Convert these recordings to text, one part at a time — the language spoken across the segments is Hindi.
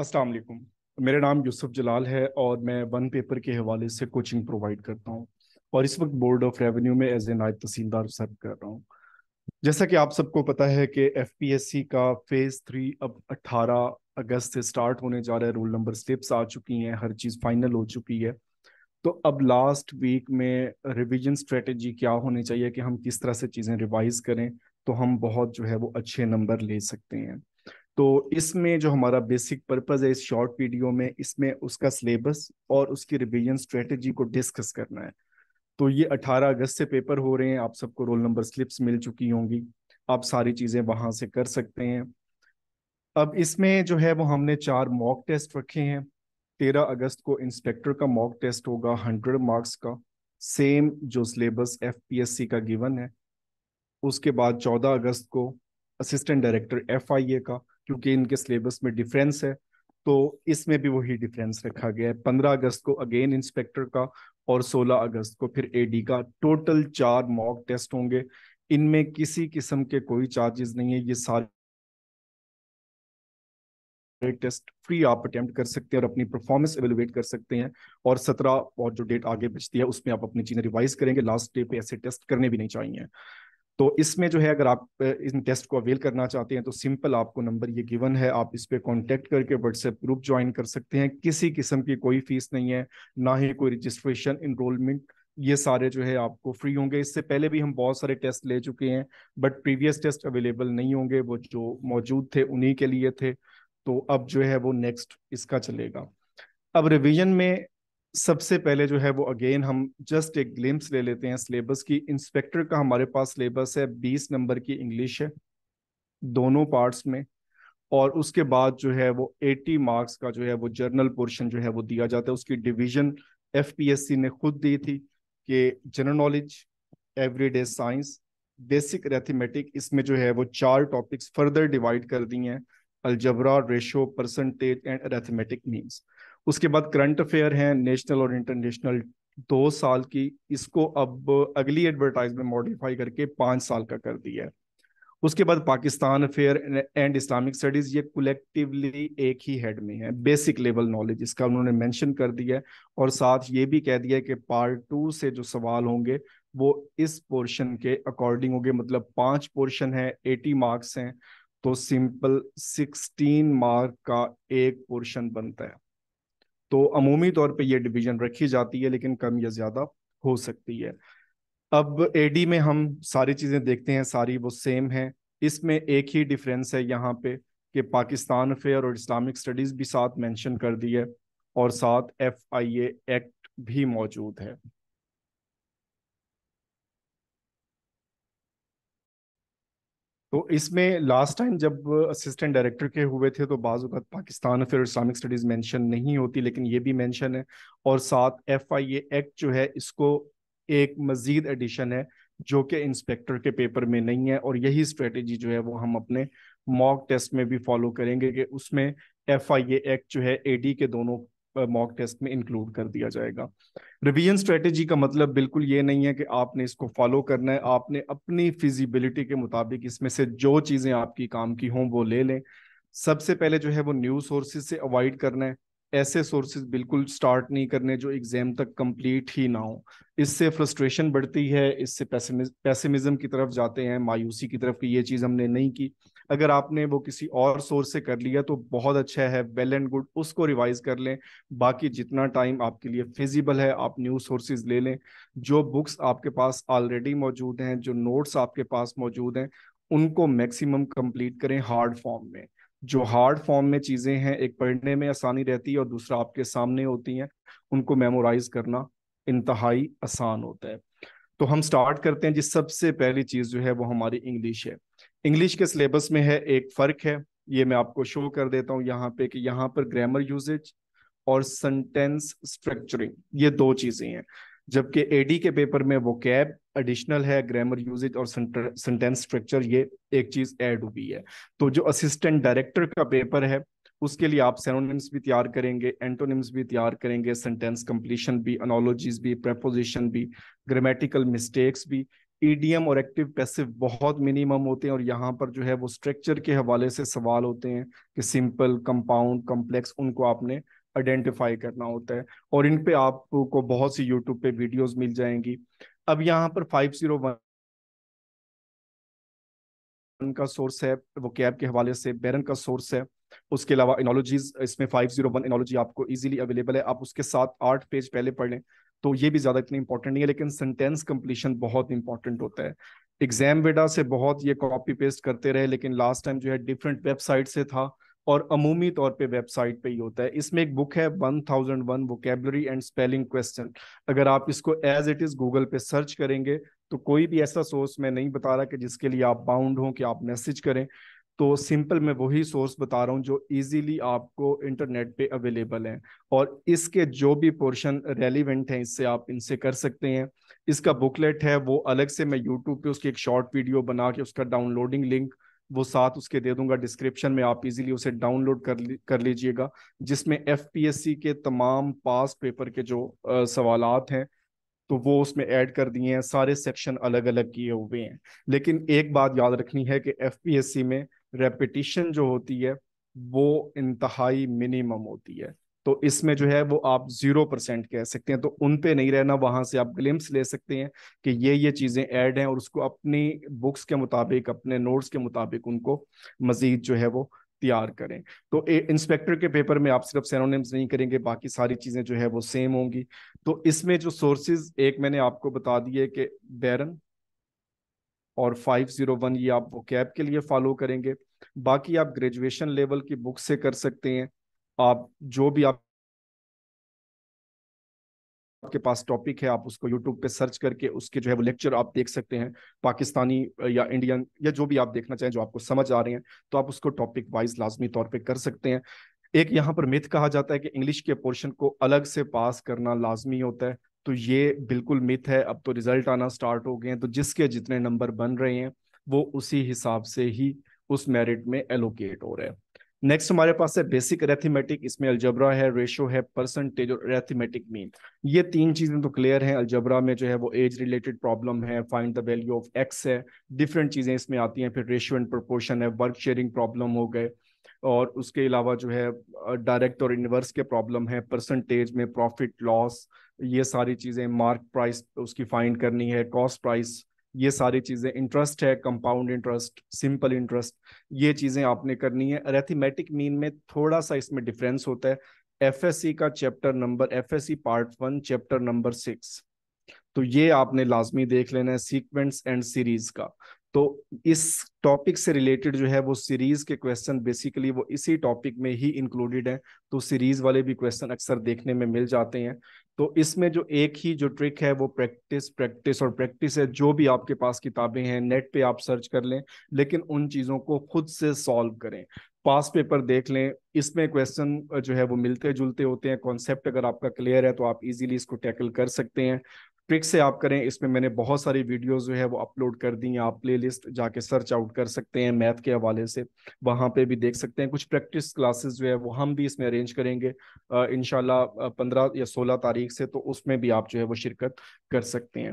अस्सलाम वालेकुम मेरा नाम यूसुफ जलाल है और मैं वन पेपर के हवाले से कोचिंग प्रोवाइड करता हूँ और इस वक्त बोर्ड ऑफ रेवेन्यू में एज ए नायब तहसीलदार सर्व कर रहा हूँ जैसा कि आप सबको पता है कि एफपीएससी का फेज़ थ्री अब 18 अगस्त से स्टार्ट होने जा रहा है रोल नंबर स्टेप्स आ चुकी हैं हर चीज़ फाइनल हो चुकी है तो अब लास्ट वीक में रिविजन स्ट्रेटजी क्या होनी चाहिए कि हम किस तरह से चीज़ें रिवाइज करें तो हम बहुत जो है वो अच्छे नंबर ले सकते हैं तो इसमें जो हमारा बेसिक पर्पज है इस शॉर्ट वीडियो में इसमें उसका सिलेबस और उसकी रिविजन स्ट्रेटजी को डिस्कस करना है तो ये 18 अगस्त से पेपर हो रहे हैं आप सबको रोल नंबर स्लिप्स मिल चुकी होंगी आप सारी चीजें वहां से कर सकते हैं अब इसमें जो है वो हमने चार मॉक टेस्ट रखे हैं तेरह अगस्त को इंस्पेक्टर का मॉक टेस्ट होगा हंड्रेड मार्क्स का सेम जो सिलेबस एफ का गिवन है उसके बाद चौदह अगस्त को असिस्टेंट डायरेक्टर एफ का क्योंकि इनके सिलेबस में डिफरेंस है तो इसमें भी वही डिफरेंस रखा गया है पंद्रह अगस्त को अगेन इंस्पेक्टर का और सोलह अगस्त को फिर एडी का टोटल चार मॉक टेस्ट होंगे इनमें किसी किस्म के कोई चार्जेस नहीं है ये सारे टेस्ट फ्री आप अटेम्प्ट कर सकते हैं और अपनी परफॉर्मेंस एवेलुएट कर सकते हैं और सत्रह और जो डेट आगे बचती है उसमें आप अपनी चीजें रिवाइज करेंगे लास्ट डे पे ऐसे टेस्ट करने भी नहीं चाहिए तो इसमें जो है अगर आप इन टेस्ट को अवेल करना चाहते हैं तो सिंपल आपको नंबर ये गिवन है आप इस पर कॉन्टेक्ट करके व्हाट्सएप ग्रुप ज्वाइन कर सकते हैं किसी किस्म की कोई फीस नहीं है ना ही कोई रजिस्ट्रेशन इनरोलमेंट ये सारे जो है आपको फ्री होंगे इससे पहले भी हम बहुत सारे टेस्ट ले चुके हैं बट प्रीवियस टेस्ट अवेलेबल नहीं होंगे वो जो मौजूद थे उन्हीं के लिए थे तो अब जो है वो नेक्स्ट इसका चलेगा अब रिवीजन में सबसे पहले जो है वो अगेन हम जस्ट एक ग्लिम्स ले लेते हैं सिलेबस की इंस्पेक्टर का हमारे पास सिलेबस है बीस नंबर की इंग्लिश है दोनों पार्ट्स में और उसके बाद जो है वो एटी मार्क्स का जो है वो जर्नल पोर्शन जो है वो दिया जाता है उसकी डिवीजन एफपीएससी ने खुद दी थी कि general knowledge everyday science basic arithmetic इसमें जो है वो चार टॉपिक्स फर्दर डिवाइड कर दिए हैं algebra ratio percentage and arithmetic means उसके बाद करंट अफेयर हैं नेशनल और इंटरनेशनल दो साल की इसको अब अगली एडवर्टाइज में मॉडिफाई करके पाँच साल का कर दिया है उसके बाद Pakistan affair and Islamic studies ये कलेक्टिवली एक ही हेड में है बेसिक लेवल नॉलेज इसका उन्होंने मेंशन कर दिया है और साथ ये भी कह दिया है कि पार्ट टू से जो सवाल होंगे वो इस पोर्शन के अकॉर्डिंग होंगे मतलब पांच पोर्शन है एटी मार्क्स हैं तो सिंपल सिक्सटीन मार्क का एक पोर्शन बनता है तो अमूमी तौर पे ये डिवीजन रखी जाती है लेकिन कम या ज़्यादा हो सकती है अब एडी में हम सारी चीज़ें देखते हैं सारी वो सेम है इसमें एक ही डिफरेंस है यहाँ पे कि पाकिस्तान अफेयर और इस्लामिक स्टडीज़ भी साथ मेंशन कर दी है और साथ एफ आई ए एक्ट भी मौजूद है तो इसमें लास्ट टाइम जब असिस्टेंट डायरेक्टर के हुए थे तो बाज़ात पाकिस्तान फिर इस्लामिक स्टडीज़ मेंशन नहीं होती लेकिन ये भी मेंशन है और साथ एफ आई एक्ट जो है इसको एक मज़ीद एडिशन है जो कि इंस्पेक्टर के पेपर में नहीं है और यही स्ट्रेटजी जो है वो हम अपने मॉक टेस्ट में भी फॉलो करेंगे कि उसमें एफ आई ए एक्ट जो है ए डी के दोनों मॉक टेस्ट में इंक्लूड कर दिया जाएगा रिवीजन स्ट्रेटेजी का मतलब बिल्कुल ये नहीं है कि आपने इसको फॉलो करना है आपने अपनी फिजिबिलिटी के मुताबिक इसमें से जो चीज़ें आपकी काम की हों वो ले लें सबसे पहले जो है वो न्यू सोर्सेज से अवॉइड करना है ऐसे सोर्सेज बिल्कुल स्टार्ट नहीं करने जो एग्जाम तक कंप्लीट ही ना हो इससे फ्रस्ट्रेशन बढ़ती है इससे पैसेमिज्म की तरफ जाते हैं मायूसी की तरफ कि ये चीज़ हमने नहीं की अगर आपने वो किसी और सोर्स से कर लिया तो बहुत अच्छा है वेल एंड गुड उसको रिवाइज कर लें बाकी जितना टाइम आपके लिए फिजिबल है आप न्यू सोर्सेज ले लें जो बुक्स आपके पास ऑलरेडी मौजूद हैं जो नोट्स आपके पास मौजूद हैं उनको मैक्सिमम कंप्लीट करें हार्ड फॉर्म में जो हार्ड फॉर्म में चीज़ें हैं एक पढ़ने में आसानी रहती है और दूसरा आपके सामने होती हैं उनको मेमोराइज करना इंतहाई आसान होता है तो हम स्टार्ट करते हैं जिस सबसे पहली चीज़ जो है वो हमारी इंग्लिश है इंग्लिश के सिलेबस में है एक फ़र्क है ये मैं आपको शो कर देता हूँ यहाँ पे कि यहाँ पर ग्रामर यूजेज और सेंटेंस स्ट्रक्चरिंग ये दो चीज़ें हैं जबकि एडी के पेपर में वो कैब एडिशनल है ग्रामर यूजेज और सेंटेंस स्ट्रक्चर ये एक चीज़ ऐड हुई है तो जो असिस्टेंट डायरेक्टर का पेपर है उसके लिए आप सेनोनिम्स भी तैयार करेंगे एंटोनिम्स भी तैयार करेंगे सेंटेंस कंप्लीशन भी अनोलॉजीज भी प्रपोजिशन भी ग्रामेटिकल मिस्टेक्स भी ईडीएम e और एक्टिव पैसिव बहुत मिनिमम होते हैं और यहाँ पर जो है वो स्ट्रक्चर के हवाले से सवाल होते हैं कि सिंपल कंपाउंड कम्प्लेक्स उनको आपने आइडेंटिफाई करना होता है और इन पे आपको बहुत सी यूट्यूब पे वीडियोस मिल जाएंगी अब यहाँ पर फाइव जीरो वन का सोर्स है वो कैब के हवाले से बैरन का सोर्स है उसके अलावा इनोलॉजीज इसमें फाइव जीरो वन इनोलॉजी आपको इजीली अवेलेबल है आप उसके साथ आठ पेज पहले पढ़ लें तो ये भी ज्यादा इतना इंपॉर्टेंट नहीं है लेकिन सेंटेंस कंप्लीशन बहुत इंपॉर्टेंट होता है एग्जाम वेडा से बहुत ये कॉपी पेस्ट करते रहे लेकिन लास्ट टाइम जो है डिफरेंट वेबसाइट से था और अमूमी तौर पे वेबसाइट पे ही होता है इसमें एक बुक है 1001 वोकेबलरी एंड स्पेलिंग क्वेश्चन अगर आप इसको एज इट इज गूगल पे सर्च करेंगे तो कोई भी ऐसा सोर्स मैं नहीं बता रहा कि जिसके लिए आप बाउंड हो कि आप मैसेज करें तो सिंपल मैं वही सोर्स बता रहा हूँ जो इजीली आपको इंटरनेट पे अवेलेबल हैं और इसके जो भी पोर्शन रेलिवेंट हैं इससे आप इनसे कर सकते हैं इसका बुकलेट है वो अलग से मैं यूट्यूब पे उसकी एक शॉर्ट वीडियो बना के उसका डाउनलोडिंग लिंक वो साथ उसके दे दूंगा डिस्क्रिप्शन में आप इजीली उसे डाउनलोड कर ली, कर लीजिएगा जिसमें एफ के तमाम पास पेपर के जो सवाल हैं तो वो उसमें ऐड कर दिए हैं सारे सेक्शन अलग अलग किए हुए हैं लेकिन एक बात याद रखनी है कि एफ में रेपिटिशन जो होती है वो इंतहाई मिनिमम होती है तो इसमें जो है वो आप जीरो परसेंट कह सकते हैं तो उन पे नहीं रहना वहां से आप ग्लिम्स ले सकते हैं कि ये ये चीज़ें ऐड हैं और उसको अपनी बुक्स के मुताबिक अपने नोट्स के मुताबिक उनको मजीद जो है वो तैयार करें तो इंस्पेक्टर के पेपर में आप सिर्फ सेनोनिम्स नहीं करेंगे बाकी सारी चीज़ें जो है वो सेम होंगी तो इसमें जो सोर्सेज एक मैंने आपको बता दिए कि बैरन और 501 ये आप वो कैब के लिए फॉलो करेंगे बाकी आप ग्रेजुएशन लेवल की बुक से कर सकते हैं आप जो भी आप आपके पास टॉपिक है आप उसको यूट्यूब पे सर्च करके उसके जो है वो लेक्चर आप देख सकते हैं पाकिस्तानी या इंडियन या जो भी आप देखना चाहें जो आपको समझ आ रहे हैं तो आप उसको टॉपिक वाइज लाजमी तौर पे कर सकते हैं एक यहाँ पर मिथ कहा जाता है कि इंग्लिश के पोर्शन को अलग से पास करना लाजमी होता है तो ये बिल्कुल मिथ है अब तो रिजल्ट आना स्टार्ट हो गए हैं तो जिसके जितने नंबर बन रहे हैं वो उसी हिसाब से ही उस मेरिट में एलोकेट हो रहे हैं नेक्स्ट हमारे पास है बेसिक रेथीमेटिक इसमें अल्जबरा है रेशो है परसेंटेज और रेथीमेटिक मीन ये तीन चीजें तो क्लियर हैं अल्जबरा में जो है वो एज रिलेटेड प्रॉब्लम है find the value of X है डिफरेंट चीजें इसमें आती हैं फिर रेशियो एंड प्रोपोर्शन है वर्क शेयरिंग प्रॉब्लम हो गए और उसके अलावा जो है डायरेक्ट और इनवर्स के प्रॉब्लम है परसेंटेज में प्रॉफिट लॉस ये सारी चीज़ें मार्क प्राइस उसकी फाइंड करनी है कॉस्ट प्राइस ये सारी चीज़ें इंटरेस्ट है कंपाउंड इंटरेस्ट सिंपल इंटरेस्ट ये चीज़ें आपने करनी है अरेथीमेटिक मीन में थोड़ा सा इसमें डिफरेंस होता है एफ का chapter number F part one chapter number six तो ये आपने लाजमी देख लेना है सीक्वेंस एंड सीरीज का तो इस टॉपिक से रिलेटेड जो है वो सीरीज के क्वेश्चन बेसिकली वो इसी टॉपिक में ही इंक्लूडेड है तो सीरीज वाले भी क्वेश्चन अक्सर देखने में मिल जाते हैं तो इसमें जो एक ही जो ट्रिक है वो प्रैक्टिस प्रैक्टिस और प्रैक्टिस है जो भी आपके पास किताबें हैं नेट पे आप सर्च कर लें लेकिन उन चीज़ों को खुद से सॉल्व करें पास पेपर देख लें इसमें क्वेश्चन जो है वो मिलते जुलते होते हैं कॉन्सेप्ट अगर आपका क्लियर है तो आप इजीली इसको टैकल कर सकते हैं ट्रिक से आप करें इसमें मैंने बहुत सारी वीडियोस जो है वो अपलोड कर दी हैं आप प्लेलिस्ट जाके सर्च आउट कर सकते हैं मैथ के हवाले से वहाँ पे भी देख सकते हैं कुछ प्रैक्टिस क्लासेस जो है वो हम भी इसमें अरेंज करेंगे इन पंद्रह या सोलह तारीख से तो उसमें भी आप जो है वो शिरकत कर सकते हैं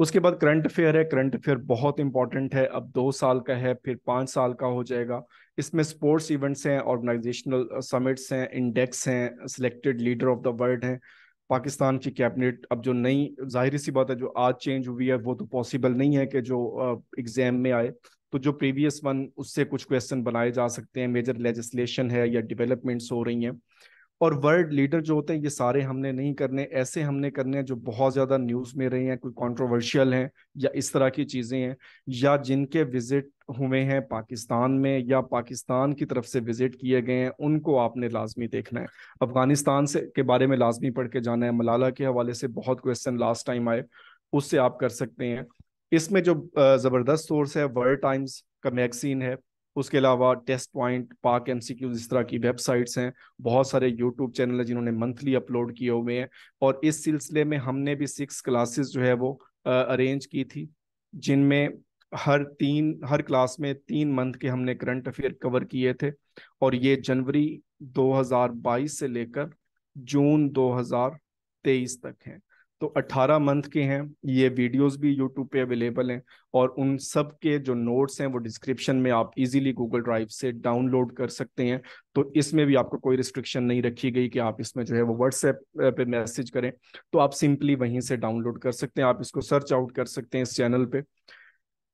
उसके बाद करंट अफेयर है करंट अफेयर बहुत इंपॉर्टेंट है अब दो साल का है फिर पाँच साल का हो जाएगा इसमें स्पोर्ट्स इवेंट्स हैं ऑर्गेनाइजेशनल समिट्स हैं इंडेक्स हैं selected leader of the world हैं पाकिस्तान की कैबिनेट अब जो नई जाहिर सी बात है जो आज चेंज हुई है वो तो पॉसिबल नहीं है कि जो एग्जाम में आए तो जो प्रीवियस वन उससे कुछ क्वेश्चन बनाए जा सकते हैं मेजर लेजिस्लेशन है या डेवलपमेंट्स हो रही हैं और वर्ल्ड लीडर जो होते हैं ये सारे हमने नहीं करने ऐसे हमने करने हैं जो बहुत ज़्यादा न्यूज़ में रहे हैं कोई कंट्रोवर्शियल हैं या इस तरह की चीज़ें हैं या जिनके विजिट हुए हैं पाकिस्तान में या पाकिस्तान की तरफ से विजिट किए गए हैं उनको आपने लाजमी देखना है अफगानिस्तान से के बारे में लाजमी पढ़ के जाना है मलाला के हवाले से बहुत क्वेश्चन लास्ट टाइम आए उससे आप कर सकते हैं इसमें जो ज़बरदस्त सोर्स है वर्ल्ड टाइम्स का मैगजीन है उसके अलावा टेस्ट पॉइंट पार्क एम इस तरह की वेबसाइट्स हैं बहुत सारे यूट्यूब चैनल हैं जिन्होंने मंथली अपलोड किए हुए हैं और इस सिलसिले में हमने भी सिक्स क्लासेस जो है वो अरेंज की थी जिनमें हर तीन हर क्लास में तीन मंथ के हमने करंट अफेयर कवर किए थे और ये जनवरी 2022 से लेकर जून 2023 तक हैं तो 18 मंथ के हैं ये वीडियोस भी यूट्यूब पे अवेलेबल हैं और उन सब के जो नोट्स हैं वो डिस्क्रिप्शन में आप इजीली गूगल ड्राइव से डाउनलोड कर सकते हैं तो इसमें भी आपको कोई रिस्ट्रिक्शन नहीं रखी गई कि आप इसमें जो है वो व्हाट्सएप पे मैसेज करें तो आप सिंपली वहीं से डाउनलोड कर सकते हैं आप इसको सर्च आउट कर सकते हैं इस चैनल पर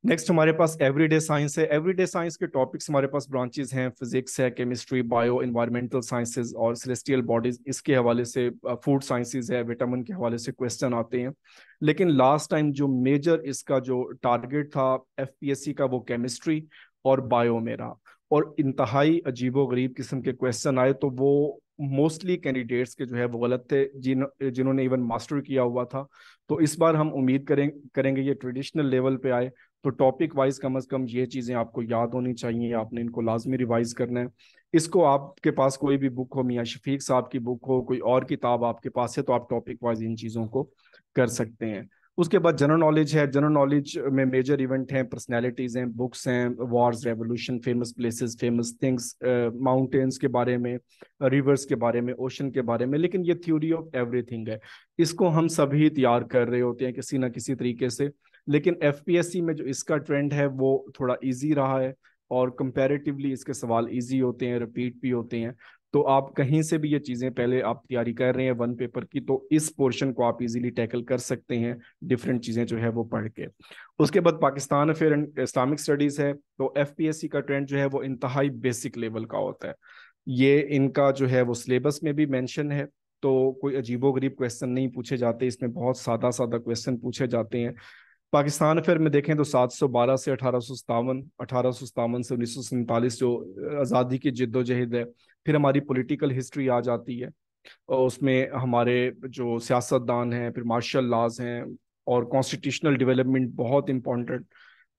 नेक्स्ट हमारे पास एवरीडे साइंस है एवरीडे साइंस के टॉपिक्स हमारे पास ब्रांचेस हैं फिजिक्स है केमिस्ट्री बायो इन्वायरमेंटल साइंसेज और सेलेस्टियल बॉडीज इसके हवाले से फूड साइंसेज है विटामिन के हवाले से क्वेश्चन आते हैं लेकिन लास्ट टाइम जो मेजर इसका जो टारगेट था एफ का वो केमिस्ट्री और बायो में रहा और इंतहाई अजीबो गरीब किस्म के क्वेश्चन आए तो वो मोस्टली कैंडिडेट्स के जो है वो गलत थे जिन जिन्होंने इवन मास्टर किया हुआ था तो इस बार हम उम्मीद करें करेंगे ये ट्रेडिशनल लेवल पे आए तो टॉपिक वाइज कम अज कम ये चीज़ें आपको याद होनी चाहिए आपने इनको लाजमी रिवाइज करना है इसको आपके पास कोई भी बुक हो मियाँ शफीक साहब की बुक हो कोई और किताब आपके पास है तो आप टॉपिक वाइज इन चीज़ों को कर सकते हैं उसके बाद जनरल नॉलेज है जनरल नॉलेज में मेजर इवेंट हैं पर्सनैलिटीज हैं बुक्स हैं wars revolution famous places famous things mountains के बारे में रिवर्स के बारे में ओशन के बारे में लेकिन ये थ्योरी ऑफ एवरीथिंग है इसको हम सभी तैयार कर रहे होते हैं किसी ना किसी तरीके से लेकिन एफ में जो इसका ट्रेंड है वो थोड़ा ईजी रहा है और कंपेरेटिवली इसके सवाल ईजी होते हैं रिपीट भी होते हैं तो आप कहीं से भी ये चीज़ें पहले आप तैयारी कर रहे हैं वन पेपर की तो इस पोर्शन को आप इजीली टैकल कर सकते हैं डिफरेंट चीज़ें जो है वो पढ़ के उसके बाद Pakistan affair and Islamic studies है तो एफ का ट्रेंड जो है वो इंतहाई बेसिक लेवल का होता है ये इनका जो है वो सिलेबस में भी मैंशन है तो कोई अजीबो गरीब क्वेश्चन नहीं पूछे जाते इसमें बहुत सादा सादा क्वेश्चन पूछे जाते हैं पाकिस्तान फिर में देखें तो 712 से अठारह सौ सतावन अठारह सौ सतावन से उन्नीस सौ सैंतालीस जो आज़ादी की जिद्दोजहद है फिर हमारी पॉलिटिकल हिस्ट्री आ जाती है और उसमें हमारे जो सियासतदान हैं फिर मार्शल लाज हैं और कॉन्स्टिट्यूशनल डेवलपमेंट बहुत इंपॉर्टेंट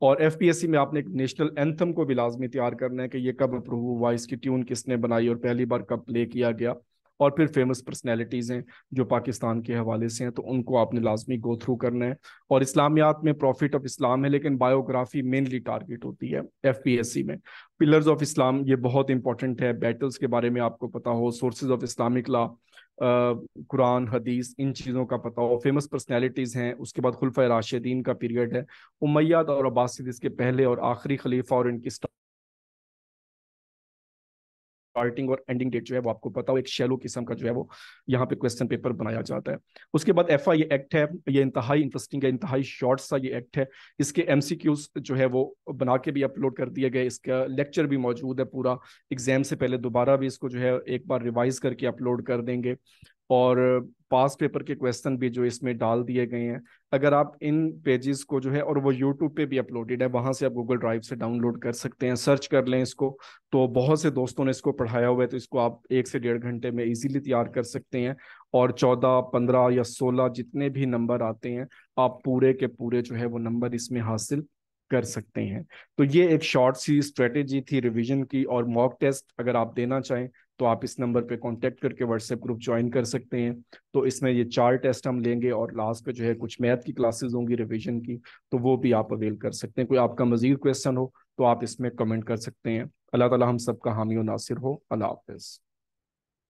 और एफ पी एस सी में आपने एक नेशनल एंथम को भी लाजमी तैयार करना है कि ये कब अप्रूव हुआ इसकी ट्यून किसने बनाई और पहली बार कब प्ले किया गया और फिर फेमस पर्सनैलिटीज़ हैं जो पाकिस्तान के हवाले से हैं तो उनको आपने लाजमी गो थ्रू करना है और इस्लामियात में प्रॉफिट ऑफ इस्लाम है लेकिन बायोग्राफी मेनली टारगेट होती है एफ में पिलर्स ऑफ इस्लाम ये बहुत इंपॉर्टेंट है बैटल्स के बारे में आपको पता हो sources of Islamic law Quran हदीस इन चीज़ों का पता हो फेमस पर्सनैलिटीज़ हैं उसके बाद खुलफा राशिदीन का पीरियड है उमैयाद और अब्बासिद इसके पहले और आखिरी खलीफा और इनकी स्टार्टिंग और एंडिंग डेट जो है वो आपको पता हो एक शेलो किस्म का जो है वो यहाँ पे क्वेश्चन पेपर बनाया जाता है उसके बाद एफ ये एक्ट है ये इंतहाई इंटरेस्टिंग है इंतहाई शॉर्ट सा ये एक्ट है इसके एम जो है वो बना के भी अपलोड कर दिए गए इसका लेक्चर भी मौजूद है पूरा एग्जाम से पहले दोबारा भी इसको जो है एक बार रिवाइज करके अपलोड कर देंगे और पास पेपर के क्वेश्चन भी जो इसमें डाल दिए गए हैं अगर आप इन पेजेस को जो है और वो यूट्यूब पे भी अपलोडेड है वहाँ से आप गूगल ड्राइव से डाउनलोड कर सकते हैं सर्च कर लें इसको तो बहुत से दोस्तों ने इसको पढ़ाया हुआ है तो इसको आप एक से डेढ़ घंटे में इजीली तैयार कर सकते हैं और चौदह पंद्रह या सोलह जितने भी नंबर आते हैं आप पूरे के पूरे जो है वो नंबर इसमें हासिल कर सकते हैं तो ये एक शॉर्ट सी स्ट्रेटेजी थी रिवीजन की और मॉक टेस्ट अगर आप देना चाहें तो आप इस नंबर पे कांटेक्ट करके व्हाट्सएप ग्रुप ज्वाइन कर सकते हैं तो इसमें ये चार टेस्ट हम लेंगे और लास्ट पे जो है कुछ मैथ की क्लासेस होंगी रिवीजन की तो वो भी आप अवेल कर सकते हैं कोई आपका मजीद क्वेश्चन हो तो आप इसमें कमेंट कर सकते हैं अल्लाह ताला हम सबका हामी नासिर हो अल्लाह हाफिज़